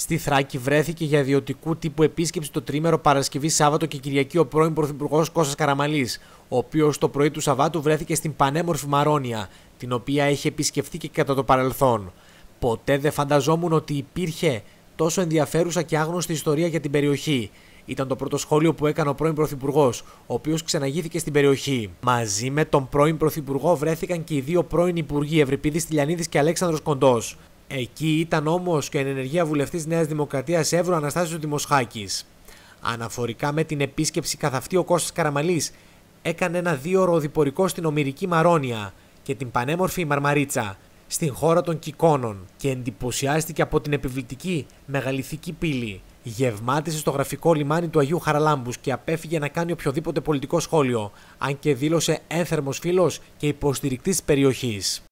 Στη Θράκη βρέθηκε για ιδιωτικού τύπου επίσκεψη το τρίμερο Παρασκευή, Σάββατο και Κυριακή ο πρώην Πρωθυπουργός Κώστας Καραμαλής, ο οποίος το πρωί του Σαββάτου βρέθηκε στην πανέμορφη Μαρόνια, την οποία έχει επισκεφθεί και κατά το παρελθόν. Ποτέ δεν φανταζόμουν ότι υπήρχε τόσο ενδιαφέρουσα και άγνωστη ιστορία για την περιοχή. Ήταν το πρώτο σχόλιο που έκανε ο πρώην Πρωθυπουργός, ο οποίος ξεναγήθηκε στην περιοχή. Μαζί με τον πρώην Πρωθυπουργό βρέθηκαν και οι δύο πρώην Υπουργοί Ευρυπίδης Τηλιανίδης και Αλέξανδρος Κοντός. Εκεί ήταν όμως και η ενεργεία βουλευτής Νέας Δημοκρατίας Εύρου Αναστάσιο Δημοσχάκης. Αναφορικά με την επίσκεψη καθ' αυτή ο Κώστας Καραμαλής έκανε ένα ένα διπορικό στην Ομυρική Μαρόνια και την πανέμορφη Μαρμαρίτσα στην χώρα των Κικώνων και εντυπωσιάστηκε από την επιβλητική μεγαλυθική πύλη. Γευμάτισε στο γραφικό λιμάνι του Αγίου Χαραλάμπους και απέφυγε να κάνει οποιοδήποτε πολιτικό σχόλιο, αν και δήλωσε ένθερμος φίλος και υποστηρικτής τη